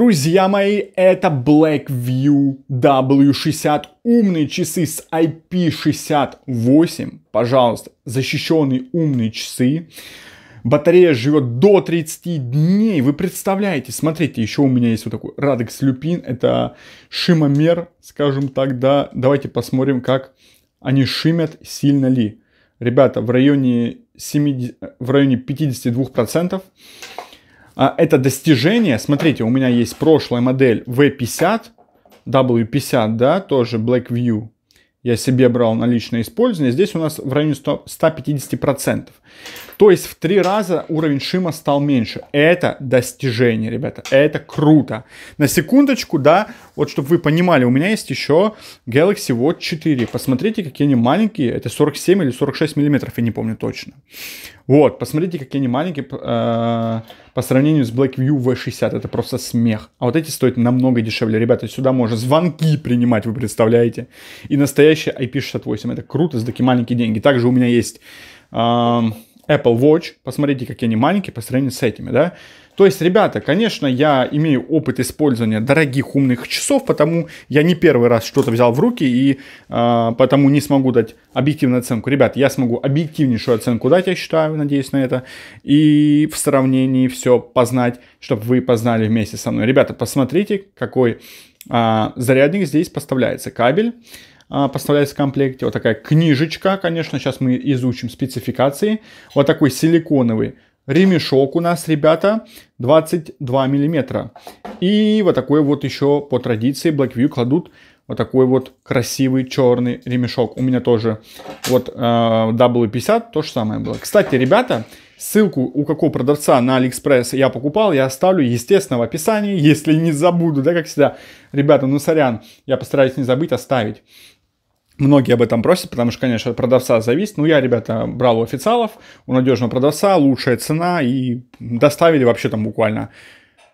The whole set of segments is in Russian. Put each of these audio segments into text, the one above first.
Друзья мои, это Blackview W60, умные часы с IP68, пожалуйста, защищенные умные часы. Батарея живет до 30 дней, вы представляете, смотрите, еще у меня есть вот такой Радекс Люпин, это шимомер, скажем так, да, давайте посмотрим, как они шимят, сильно ли. Ребята, в районе, 70, в районе 52%. А это достижение. Смотрите, у меня есть прошлая модель V50, W50, да, тоже Black View. Я себе брал на личное использование. Здесь у нас в районе 100, 150%. То есть в три раза уровень шима стал меньше. Это достижение, ребята. Это круто. На секундочку, да, вот чтобы вы понимали, у меня есть еще Galaxy Watch 4. Посмотрите, какие они маленькие. Это 47 или 46 миллиметров, я не помню точно. Вот, посмотрите, какие они маленькие э, по сравнению с Blackview V60. Это просто смех. А вот эти стоят намного дешевле. Ребята, сюда можно звонки принимать, вы представляете. И настоящая IP68. Это круто за такие маленькие деньги. Также у меня есть... Эм... Apple Watch, посмотрите, какие они маленькие по сравнению с этими, да. То есть, ребята, конечно, я имею опыт использования дорогих умных часов, потому я не первый раз что-то взял в руки и э, потому не смогу дать объективную оценку. Ребят, я смогу объективнейшую оценку дать, я считаю, надеюсь на это, и в сравнении все познать, чтобы вы познали вместе со мной. Ребята, посмотрите, какой э, зарядник здесь поставляется, кабель. А, поставляется в комплекте. Вот такая книжечка, конечно, сейчас мы изучим спецификации. Вот такой силиконовый ремешок у нас, ребята, 22 миллиметра. И вот такой вот еще по традиции Blackview кладут вот такой вот красивый черный ремешок. У меня тоже вот э, а, W50, то же самое было. Кстати, ребята, ссылку у какого продавца на Алиэкспресс я покупал, я оставлю, естественно, в описании, если не забуду, да, как всегда. Ребята, ну сорян, я постараюсь не забыть оставить. Многие об этом просят, потому что, конечно, от продавца зависит. Ну, я, ребята, брал у официалов, у надежного продавца, лучшая цена, и доставили вообще там буквально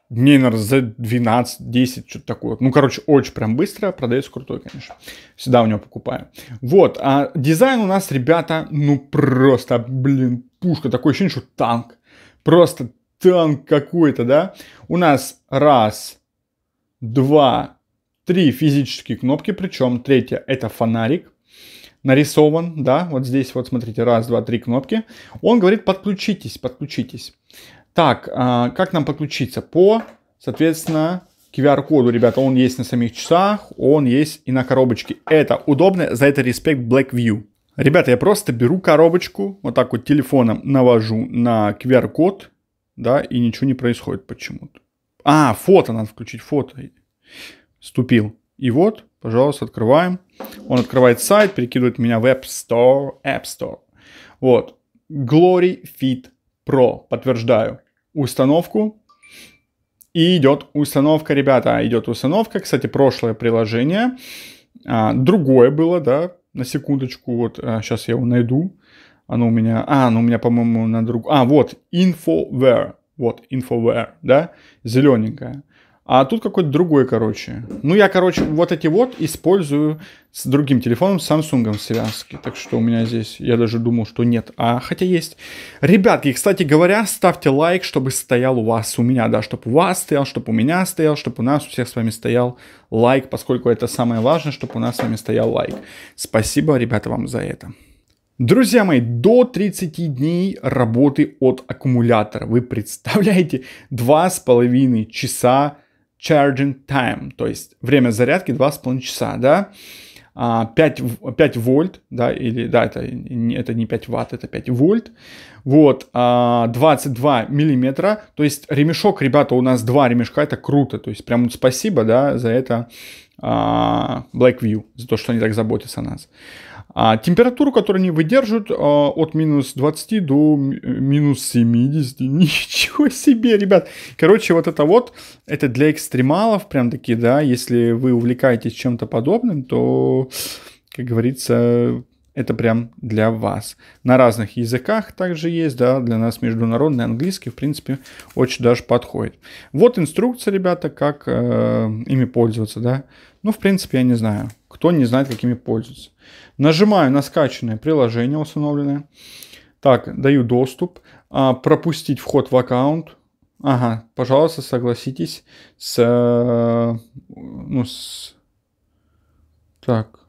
дней, наверное, за 12-10, что-то такое. Ну, короче, очень прям быстро. продается крутой, конечно. Всегда у него покупаю. Вот, а дизайн у нас, ребята, ну просто, блин, пушка. Такое ощущение, что танк. Просто танк какой-то, да? У нас раз, два, три физические кнопки, причем третья это фонарик, нарисован, да, вот здесь вот смотрите, раз, два, три кнопки. Он говорит, подключитесь, подключитесь. Так, а, как нам подключиться? По, соответственно, QR-коду, ребята, он есть на самих часах, он есть и на коробочке. Это удобно, за это респект Blackview. Ребята, я просто беру коробочку, вот так вот телефоном навожу на QR-код, да, и ничего не происходит почему-то. А, фото, надо включить фото вступил. И вот, пожалуйста, открываем. Он открывает сайт, перекидывает меня в App Store, App Store. Вот. Glory Fit Pro, подтверждаю. Установку. И идет установка, ребята, идет установка. Кстати, прошлое приложение. А, другое было, да, на секундочку. Вот, а, сейчас я его найду. Оно у меня, а, оно у меня, по-моему, на друг. А, вот, InfoWare. Вот, InfoWare, да, зелененькая. А тут какой-то другой, короче. Ну, я, короче, вот эти вот использую с другим телефоном, с Samsung в связке. Так что у меня здесь, я даже думал, что нет. А хотя есть. Ребятки, кстати говоря, ставьте лайк, чтобы стоял у вас, у меня, да, чтобы у вас стоял, чтобы у меня стоял, чтобы у нас у всех с вами стоял лайк, поскольку это самое важное, чтобы у нас с вами стоял лайк. Спасибо, ребята, вам за это. Друзья мои, до 30 дней работы от аккумулятора. Вы представляете, 2,5 часа charging time, то есть время зарядки 2,5 часа, да, 5, а, 5 вольт, да, или, да, это, это не 5 ватт, это 5 вольт, вот, 22 а, миллиметра, то есть ремешок, ребята, у нас два ремешка, это круто, то есть прям вот спасибо, да, за это а, Blackview, за то, что они так заботятся о нас. А температуру, которую они выдержат а, от минус 20 до минус 70. Ничего себе, ребят. Короче, вот это вот, это для экстремалов прям таки, да, если вы увлекаетесь чем-то подобным, то, как говорится, это прям для вас. На разных языках также есть, да, для нас международный английский, в принципе, очень даже подходит. Вот инструкция, ребята, как э, ими пользоваться, да. Ну, в принципе, я не знаю, кто не знает, какими пользоваться. Нажимаю на скачанное приложение установленное. Так, даю доступ. А, пропустить вход в аккаунт. Ага, пожалуйста, согласитесь с... Э, ну, с... Так,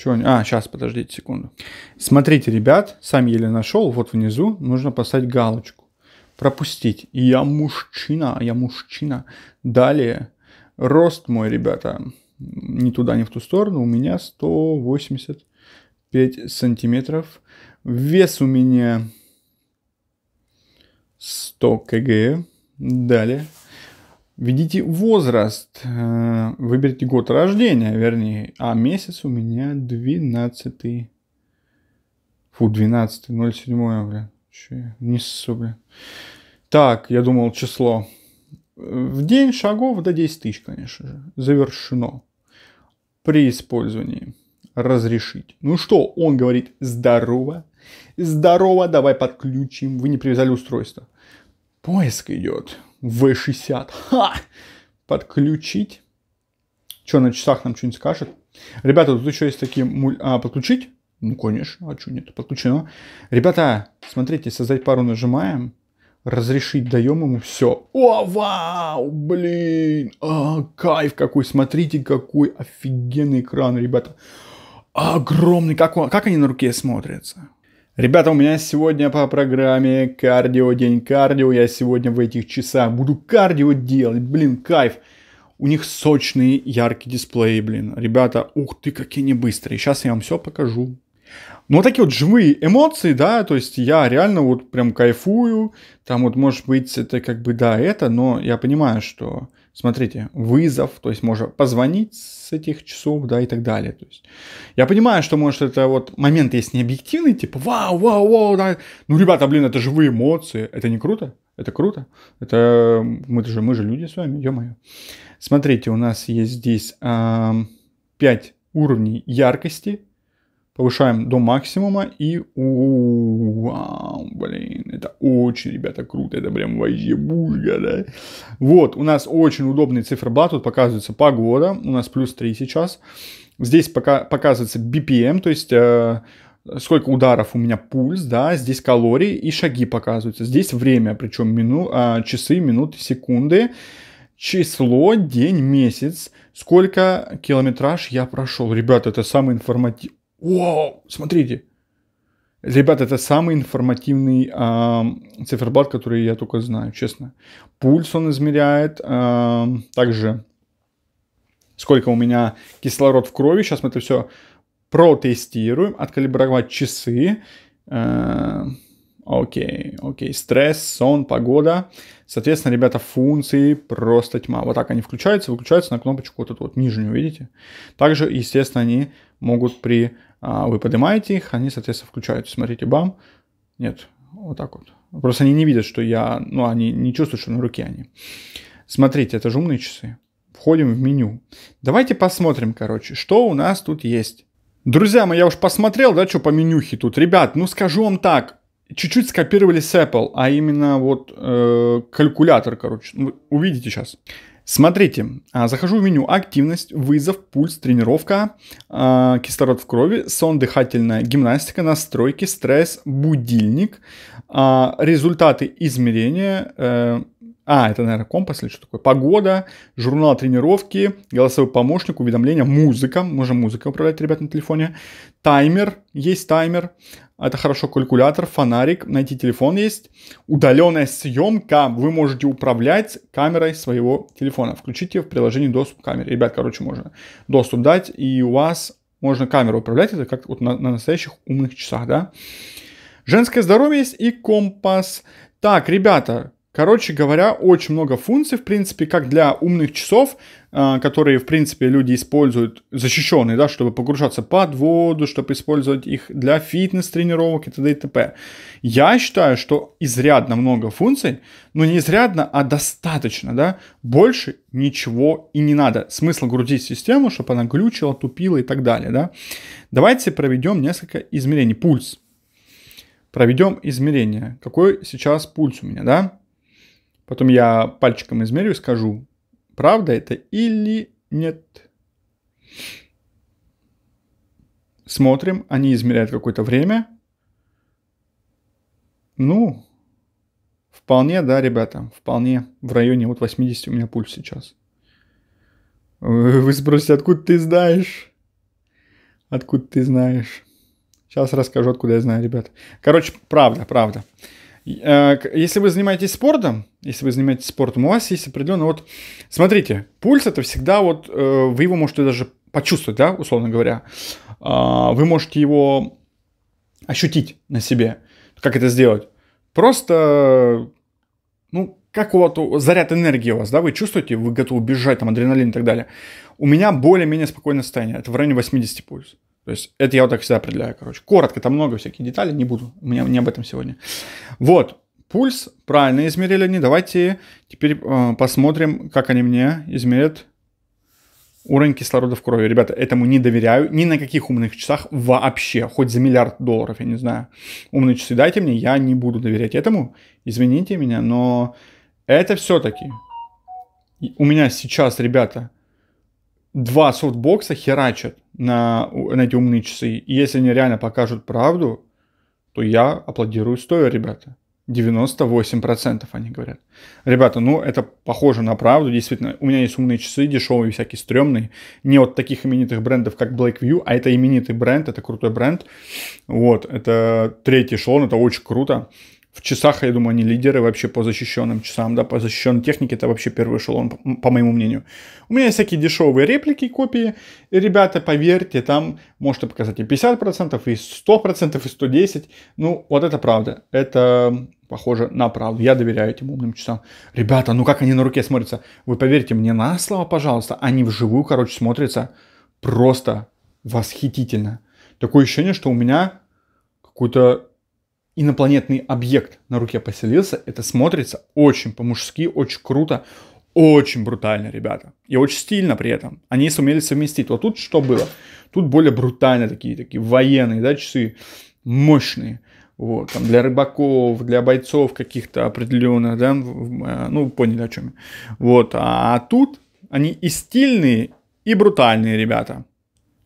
чего? А, сейчас, подождите секунду. Смотрите, ребят, сам еле нашел. Вот внизу нужно поставить галочку. Пропустить. Я мужчина, я мужчина. Далее. Рост мой, ребята, не туда, не в ту сторону. У меня 185 сантиметров. Вес у меня 100 кг. Далее. Введите возраст, э, выберите год рождения, вернее, а месяц у меня 12 Фу, 12 07 бля. Че, не ссу, бля. Так, я думал число. В день шагов до 10 тысяч, конечно же. Завершено. При использовании разрешить. Ну что, он говорит, здорово. Здорово, давай подключим. Вы не привязали устройство. Поиск идет. V60. Ха! Подключить. Что, на часах нам что-нибудь скажет? Ребята, тут еще есть такие... Муль... А, подключить? Ну, конечно, а что нет, подключено. Ребята, смотрите, создать пару нажимаем, разрешить даем ему, все. О, вау, блин, а, кайф какой, смотрите, какой офигенный экран, ребята. Огромный, как, он, как они на руке смотрятся. Ребята, у меня сегодня по программе кардио, день кардио. Я сегодня в этих часах буду кардио делать. Блин, кайф. У них сочные яркие дисплеи, блин. Ребята, ух ты, какие они быстрые. Сейчас я вам все покажу. Ну, вот такие вот живые эмоции, да, то есть я реально вот прям кайфую. Там вот, может быть, это как бы, да, это, но я понимаю, что смотрите, вызов, то есть можно позвонить с этих часов, да, и так далее. То есть, я понимаю, что, может, это вот момент есть не объективный, типа, вау, вау, вау, да. ну, ребята, блин, это живые эмоции, это не круто, это круто, это мы же, мы же люди с вами, ё-моё. Смотрите, у нас есть здесь э, 5 уровней яркости, повышаем до максимума и вау, блин, это очень, ребята, круто, это прям вообще бульга, да? Вот, у нас очень удобный циферблат, тут показывается погода, у нас плюс 3 сейчас. Здесь пока показывается BPM, то есть э, сколько ударов у меня пульс, да, здесь калории и шаги показываются. Здесь время, причем мину, э, часы, минуты, секунды число, день, месяц, сколько километраж я прошел. Ребята, это самый информативный... О, смотрите. Ребята, это самый информативный э, циферблат, который я только знаю, честно. Пульс он измеряет. Э, также, сколько у меня кислород в крови. Сейчас мы это все протестируем. Откалибровать часы. Э, Окей, окей. Стресс, сон, погода. Соответственно, ребята, функции просто тьма. Вот так они включаются, выключаются на кнопочку вот эту вот нижнюю, видите? Также, естественно, они могут при а, вы поднимаете их, они, соответственно, включаются. Смотрите, бам. Нет, вот так вот. Просто они не видят, что я... Ну, они не чувствуют, что на руке они. Смотрите, это же умные часы. Входим в меню. Давайте посмотрим, короче, что у нас тут есть. Друзья мои, я уж посмотрел, да, что по менюхе тут. Ребят, ну скажу вам так, чуть-чуть скопировали с Apple, а именно вот э, калькулятор, короче. Ну, увидите сейчас. Смотрите, а, захожу в меню «Активность», «Вызов», «Пульс», «Тренировка», а, «Кислород в крови», «Сон», «Дыхательная гимнастика», «Настройки», «Стресс», «Будильник», а, «Результаты измерения», э, а, это, наверное, компас или что такое? Погода, журнал тренировки, голосовой помощник, уведомления, музыка. Можно музыкой управлять, ребят, на телефоне. Таймер. Есть таймер. Это хорошо. Калькулятор, фонарик. Найти телефон есть. Удаленная съемка. Вы можете управлять камерой своего телефона. Включите в приложении доступ к камере. Ребят, короче, можно доступ дать. И у вас можно камеру управлять. Это как вот на, на настоящих умных часах, да? Женское здоровье есть и компас. Так, ребята, Короче говоря, очень много функций, в принципе, как для умных часов, а, которые, в принципе, люди используют, защищенные, да, чтобы погружаться под воду, чтобы использовать их для фитнес-тренировок и т.д. и т.п. Я считаю, что изрядно много функций, но не изрядно, а достаточно, да, больше ничего и не надо. Смысл грузить систему, чтобы она глючила, тупила и так далее, да. Давайте проведем несколько измерений. Пульс. Проведем измерение. Какой сейчас пульс у меня, да? Потом я пальчиком измерю и скажу, правда это или нет. Смотрим, они измеряют какое-то время. Ну, вполне, да, ребята, вполне в районе вот 80 у меня пульс сейчас. Вы спросите, откуда ты знаешь? Откуда ты знаешь? Сейчас расскажу, откуда я знаю, ребят. Короче, правда, правда. Э, если вы занимаетесь спортом, если вы занимаетесь спортом, у вас есть определенно вот... Смотрите, пульс это всегда вот... Э, вы его можете даже почувствовать, да, условно говоря. А, вы можете его ощутить на себе. Как это сделать? Просто, ну, как у вас заряд энергии у вас, да, вы чувствуете, вы готовы бежать, там, адреналин и так далее. У меня более-менее спокойное состояние, это в районе 80 пульс. То есть это я вот так всегда определяю, короче. Коротко, там много всяких деталей, не буду, У меня не об этом сегодня. Вот, пульс правильно измерили они. Давайте теперь э, посмотрим, как они мне измерят уровень кислорода в крови. Ребята, этому не доверяю ни на каких умных часах вообще, хоть за миллиард долларов, я не знаю. Умные часы дайте мне, я не буду доверять этому, извините меня, но это все-таки у меня сейчас, ребята, два сортбокса херачат на, на эти умные часы. И если они реально покажут правду, то я аплодирую стоя, ребята. 98% они говорят. Ребята, ну это похоже на правду, действительно. У меня есть умные часы, дешевые, всякие стрёмные. Не от таких именитых брендов, как Blackview, а это именитый бренд, это крутой бренд. Вот, это третий эшелон, это очень круто в часах, я думаю, они лидеры вообще по защищенным часам, да, по защищенной технике, это вообще первый эшелон, по моему мнению. У меня есть всякие дешевые реплики, копии, и, ребята, поверьте, там можно показать и 50%, и 100%, и 110%, ну, вот это правда, это похоже на правду, я доверяю этим умным часам. Ребята, ну как они на руке смотрятся, вы поверьте мне на слово, пожалуйста, они вживую, короче, смотрятся просто восхитительно. Такое ощущение, что у меня какой-то инопланетный объект на руке поселился, это смотрится очень по-мужски, очень круто, очень брутально, ребята. И очень стильно при этом. Они сумели совместить. Вот тут что было? Тут более брутально такие, такие военные, да, часы мощные. Вот, там для рыбаков, для бойцов каких-то определенных, да, э, ну, поняли о чем. Вот, а тут они и стильные, и брутальные ребята.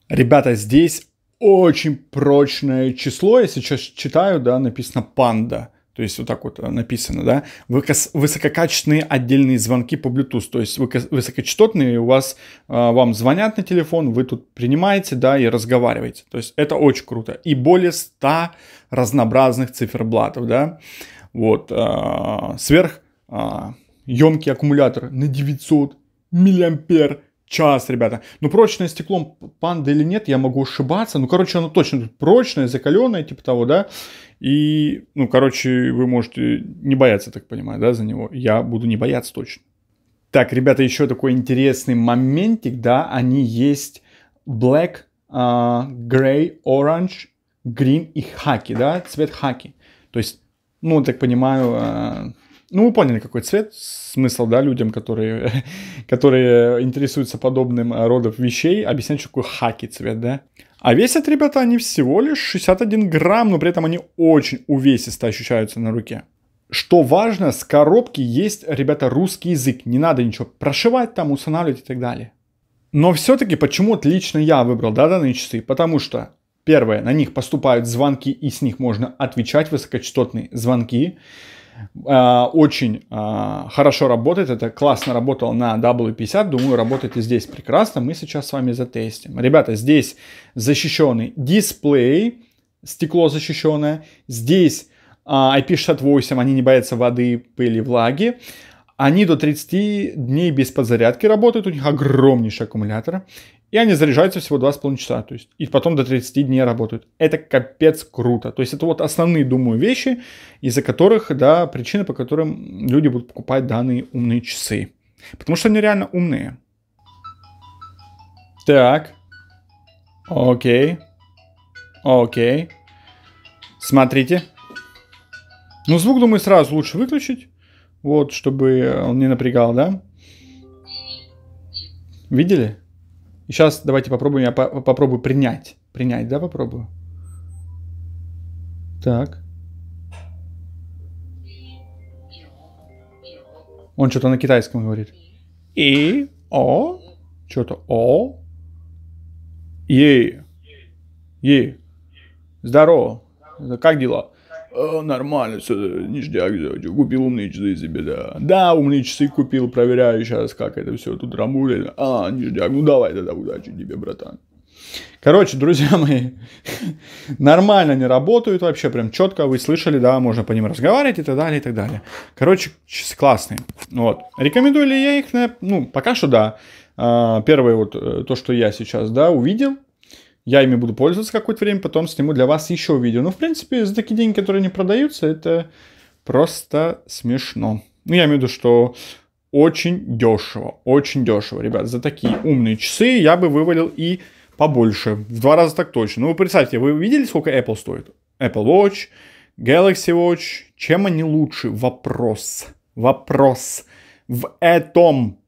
Ребята здесь очень прочное число. Я сейчас читаю, да, написано «панда». То есть вот так вот э, написано, да. Высококачественные отдельные звонки по Bluetooth. То есть высокочастотные у вас, э, вам звонят на телефон, вы тут принимаете, да, и разговариваете. То есть это очень круто. И более 100 разнообразных циферблатов, да. Вот. Э, сверх э, емкий аккумулятор на 900 миллиампер час, ребята. Ну, прочное стеклом панда или нет, я могу ошибаться. Ну, короче, оно точно прочное, закаленное, типа того, да. И, ну, короче, вы можете не бояться, так понимаю, да, за него. Я буду не бояться точно. Так, ребята, еще такой интересный моментик, да, они есть black, uh, gray, orange, green и хаки, да, цвет хаки. То есть, ну, так понимаю, а, ну, вы поняли, какой цвет, смысл, да, людям, которые, которые интересуются подобным э, родов вещей, объяснять, что такое хаки цвет, да. А весят, ребята, они всего лишь 61 грамм, но при этом они очень увесисто ощущаются на руке. Что важно, с коробки есть, ребята, русский язык. Не надо ничего прошивать там, устанавливать и так далее. Но все-таки почему лично я выбрал да, данные часы? Потому что, первое, на них поступают звонки, и с них можно отвечать, высокочастотные звонки. А, очень а, хорошо работает, это классно работал на W50, думаю, работает и здесь прекрасно, мы сейчас с вами затестим. Ребята, здесь защищенный дисплей, стекло защищенное, здесь а, IP68, они не боятся воды, пыли, влаги, они до 30 дней без подзарядки работают, у них огромнейший аккумулятор. И они заряжаются всего 2,5 часа, то есть, и потом до 30 дней работают. Это капец круто. То есть, это вот основные, думаю, вещи, из-за которых, да, причины, по которым люди будут покупать данные умные часы. Потому что они реально умные. Так. Окей. Окей. Смотрите. Ну, звук, думаю, сразу лучше выключить. Вот, чтобы он не напрягал, да? Видели? И сейчас давайте попробуем, я по попробую принять. Принять, да, попробую? Так. Он что-то на китайском говорит. И, о, что-то, о, е, е. Здорово. Как дела? Э, нормально, все, ништяк, все, купил умные часы себе, да. Да, умные часы купил, проверяю сейчас, как это все тут рамбурили. А, ништяк, ну давай тогда удачи тебе, братан. Короче, друзья мои, нормально они работают вообще, прям четко вы слышали, да, можно по ним разговаривать и так далее, и так далее. Короче, часы классные. Вот. Рекомендую ли я их? Ну, пока что да. А, первое вот э, то, что я сейчас, да, увидел, я ими буду пользоваться какое-то время, потом сниму для вас еще видео. Ну, в принципе, за такие деньги, которые не продаются, это просто смешно. Ну, я имею в виду, что очень дешево, очень дешево, ребят. За такие умные часы я бы вывалил и побольше, в два раза так точно. Ну, вы представьте, вы видели, сколько Apple стоит? Apple Watch, Galaxy Watch, чем они лучше? Вопрос, вопрос в этом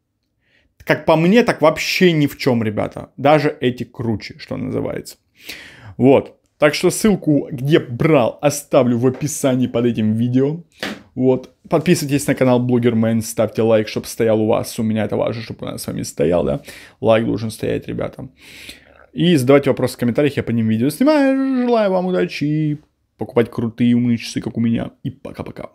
как по мне, так вообще ни в чем, ребята. Даже эти круче, что называется. Вот. Так что ссылку, где брал, оставлю в описании под этим видео. Вот. Подписывайтесь на канал Блогермен, ставьте лайк, чтобы стоял у вас. У меня это важно, чтобы у нас с вами стоял, да. Лайк должен стоять, ребята. И задавайте вопросы в комментариях, я по ним видео снимаю. Желаю вам удачи, и покупать крутые умные часы, как у меня. И пока-пока.